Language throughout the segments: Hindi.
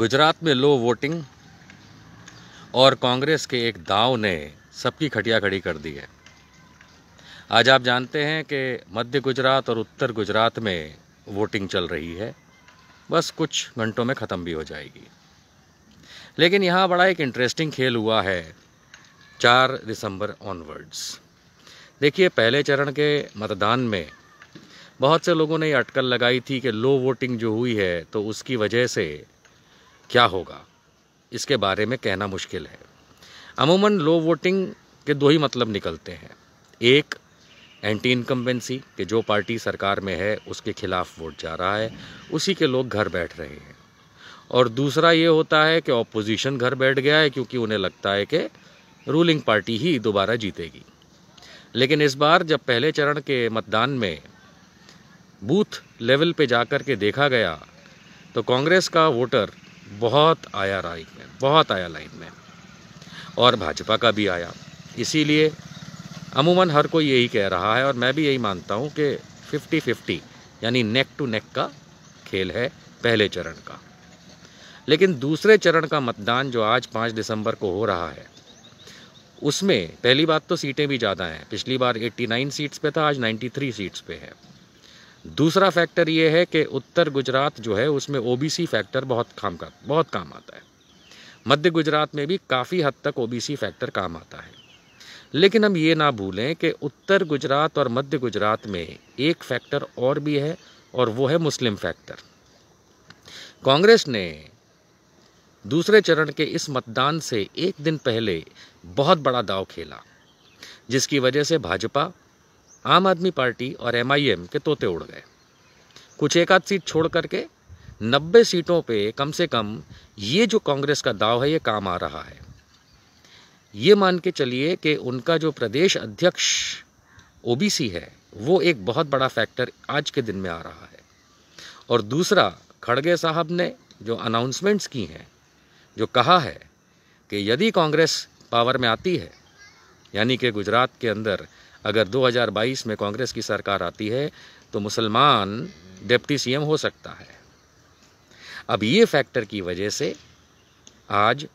गुजरात में लो वोटिंग और कांग्रेस के एक दाव ने सबकी खटिया खड़ी कर दी है आज आप जानते हैं कि मध्य गुजरात और उत्तर गुजरात में वोटिंग चल रही है बस कुछ घंटों में ख़त्म भी हो जाएगी लेकिन यहाँ बड़ा एक इंटरेस्टिंग खेल हुआ है चार दिसंबर ऑनवर्ड्स देखिए पहले चरण के मतदान में बहुत से लोगों ने अटकल लगाई थी कि लो वोटिंग जो हुई है तो उसकी वजह से क्या होगा इसके बारे में कहना मुश्किल है अमूमन लो वोटिंग के दो ही मतलब निकलते हैं एक एंटी इनकम्बेंसी कि जो पार्टी सरकार में है उसके खिलाफ वोट जा रहा है उसी के लोग घर बैठ रहे हैं और दूसरा ये होता है कि ऑपोजिशन घर बैठ गया है क्योंकि उन्हें लगता है कि रूलिंग पार्टी ही दोबारा जीतेगी लेकिन इस बार जब पहले चरण के मतदान में बूथ लेवल पे जाकर के देखा गया तो कांग्रेस का वोटर बहुत आया राइट में बहुत आया लाइन में और भाजपा का भी आया इसीलिए अमूमन हर कोई यही कह रहा है और मैं भी यही मानता हूँ कि फिफ्टी फिफ्टी यानी नेक टू नेक का खेल है पहले चरण का लेकिन दूसरे चरण का मतदान जो आज पाँच दिसंबर को हो रहा है उसमें पहली बात तो सीटें भी ज़्यादा हैं पिछली बार 89 सीट्स पे था आज 93 सीट्स पे है दूसरा फैक्टर ये है कि उत्तर गुजरात जो है उसमें ओबीसी फैक्टर बहुत काम का बहुत काम आता है मध्य गुजरात में भी काफ़ी हद तक ओबीसी फैक्टर काम आता है लेकिन हम ये ना भूलें कि उत्तर गुजरात और मध्य गुजरात में एक फैक्टर और भी है और वो है मुस्लिम फैक्टर कांग्रेस ने दूसरे चरण के इस मतदान से एक दिन पहले बहुत बड़ा दाव खेला जिसकी वजह से भाजपा आम आदमी पार्टी और एमआईएम के तोते उड़ गए कुछ एक आध सीट छोड़ करके 90 सीटों पे कम से कम ये जो कांग्रेस का दाव है ये काम आ रहा है ये मान के चलिए कि उनका जो प्रदेश अध्यक्ष ओबीसी है वो एक बहुत बड़ा फैक्टर आज के दिन में आ रहा है और दूसरा खड़गे साहब ने जो अनाउंसमेंट्स की हैं जो कहा है कि यदि कांग्रेस पावर में आती है यानी कि गुजरात के अंदर अगर 2022 में कांग्रेस की सरकार आती है तो मुसलमान डिप्टी सीएम हो सकता है अब ये फैक्टर की वजह से आज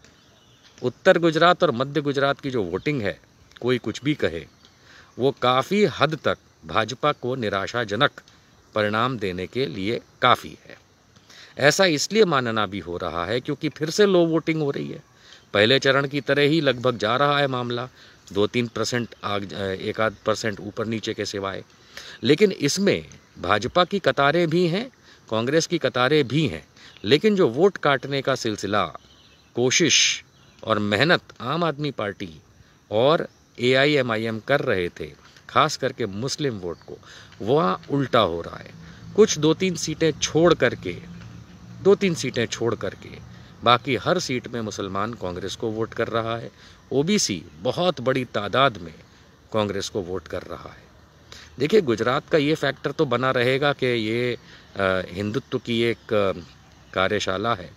उत्तर गुजरात और मध्य गुजरात की जो वोटिंग है कोई कुछ भी कहे वो काफ़ी हद तक भाजपा को निराशाजनक परिणाम देने के लिए काफ़ी है ऐसा इसलिए मानना भी हो रहा है क्योंकि फिर से लो वोटिंग हो रही है पहले चरण की तरह ही लगभग जा रहा है मामला दो तीन परसेंट आग एक आध परसेंट ऊपर नीचे के सिवाय लेकिन इसमें भाजपा की कतारें भी हैं कांग्रेस की कतारें भी हैं लेकिन जो वोट काटने का सिलसिला कोशिश और मेहनत आम आदमी पार्टी और ए कर रहे थे खास करके मुस्लिम वोट को वह उल्टा हो रहा है कुछ दो तीन सीटें छोड़ करके दो तीन सीटें छोड़ करके बाकी हर सीट में मुसलमान कांग्रेस को वोट कर रहा है ओबीसी बहुत बड़ी तादाद में कांग्रेस को वोट कर रहा है देखिए गुजरात का ये फैक्टर तो बना रहेगा कि ये हिंदुत्व की एक कार्यशाला है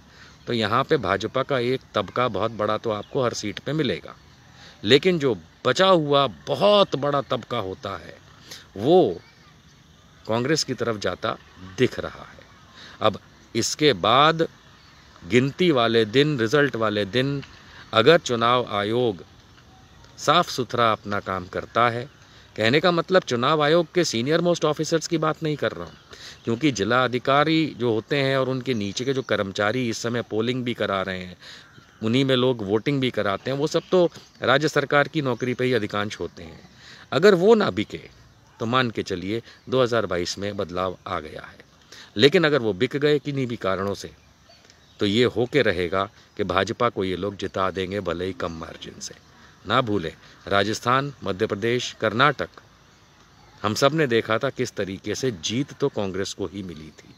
तो यहाँ पे भाजपा का एक तबका बहुत बड़ा तो आपको हर सीट पे मिलेगा लेकिन जो बचा हुआ बहुत बड़ा तबका होता है वो कांग्रेस की तरफ जाता दिख रहा है अब इसके बाद गिनती वाले दिन रिजल्ट वाले दिन अगर चुनाव आयोग साफ़ सुथरा अपना काम करता है कहने का मतलब चुनाव आयोग के सीनियर मोस्ट ऑफिसर्स की बात नहीं कर रहा हूँ क्योंकि जिला अधिकारी जो होते हैं और उनके नीचे के जो कर्मचारी इस समय पोलिंग भी करा रहे हैं उन्हीं में लोग वोटिंग भी कराते हैं वो सब तो राज्य सरकार की नौकरी पर ही अधिकांश होते हैं अगर वो ना बिके तो मान के चलिए 2022 में बदलाव आ गया है लेकिन अगर वो बिक गए किन्हीं भी कारणों से तो ये हो के रहेगा कि भाजपा को ये लोग जिता देंगे भले ही कम मार्जिन से ना भूलें राजस्थान मध्य प्रदेश कर्नाटक हम सब ने देखा था किस तरीके से जीत तो कांग्रेस को ही मिली थी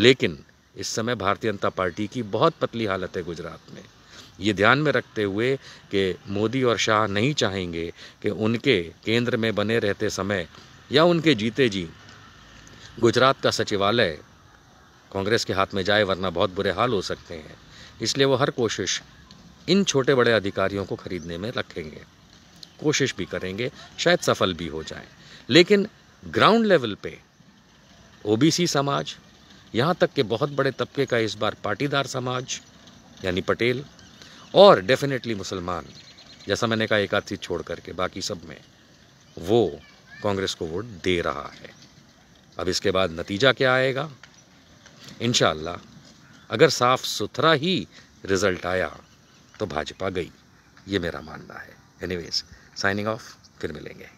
लेकिन इस समय भारतीय जनता पार्टी की बहुत पतली हालत है गुजरात में ये ध्यान में रखते हुए कि मोदी और शाह नहीं चाहेंगे कि उनके केंद्र में बने रहते समय या उनके जीते जी गुजरात का सचिवालय कांग्रेस के हाथ में जाए वरना बहुत बुरे हाल हो सकते हैं इसलिए वो हर कोशिश इन छोटे बड़े अधिकारियों को खरीदने में रखेंगे कोशिश भी करेंगे शायद सफल भी हो जाए लेकिन ग्राउंड लेवल पे ओबीसी समाज यहाँ तक के बहुत बड़े तबके का इस बार पाटीदार समाज यानी पटेल और डेफिनेटली मुसलमान जैसा मैंने कहा एक आध छोड़ करके बाकी सब में वो कांग्रेस को वोट दे रहा है अब इसके बाद नतीजा क्या आएगा इन अगर साफ सुथरा ही रिज़ल्ट आया तो भाजपा गई ये मेरा मानना है एनीवेज साइनिंग ऑफ फिर मिलेंगे